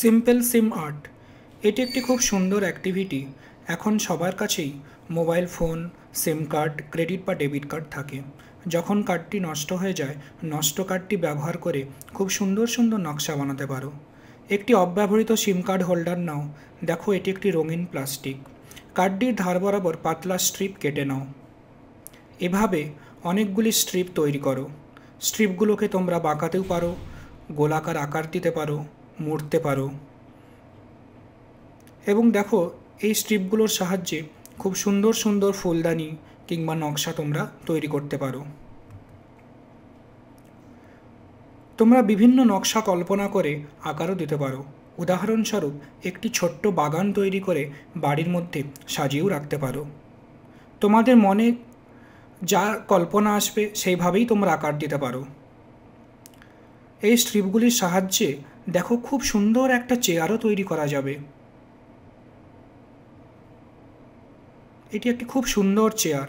simple সিম art এটি একটি খুব সুন্দর অ্যাক্টিভিটি এখন সবার কাছেই mobile phone SIM card credit বা ডেবিট কার্ড থাকে যখন কার্ডটি নষ্ট হয়ে যায় নষ্ট কার্ডটি ব্যবহার করে খুব সুন্দর সুন্দর নকশা বানাতে পারো একটি অব্যবহৃত সিম কার্ড হোল্ডার নাও দেখো এটি একটি রঙিন প্লাস্টিক কার্ডটির ধার বরাবর পাতলা স্ট্রিপ কেটে নাও এভাবে অনেকগুলি স্ট্রিপ তৈরি করো স্ট্রিপগুলোকে তোমরা বাঁকাতেও পারো গোলাকার আকার দিতে পারো মরতে পারো এবং দেখো এই স্ট্রিপগুলোর সাহায্যে খুব সুন্দর সুন্দর ফুলদানি কিংবা নকশা তোমরা তৈরি করতে পারো তোমরা বিভিন্ন নকশা কল্পনা করে আকারও দিতে পারো উদাহরণস্বরূপ একটি ছোট্ট বাগান তৈরি করে বাড়ির মধ্যে সাজিয়েও রাখতে পারো তোমাদের মনে যা কল্পনা আসবে সেইভাবেই তোমরা আকার দিতে পারো এই স্ট্রিপগুলির সাহায্যে দেখো খুব সুন্দর একটা চেয়ারও তৈরি করা যাবে এটি একটি খুব সুন্দর চেয়ার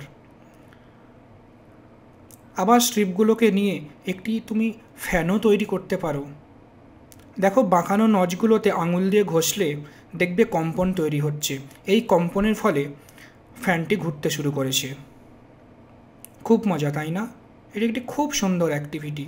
আবার স্ট্রিপগুলোকে নিয়ে একটি তুমি ফ্যানও তৈরি করতে পারো দেখো বাঁকানো নজগুলোতে আঙুল দিয়ে ঘষলে দেখবে কম্পন তৈরি হচ্ছে এই কম্পনের ফলে ফ্যানটি ঘুরতে শুরু করেছে খুব মজা তাই না এটি একটি খুব সুন্দর অ্যাক্টিভিটি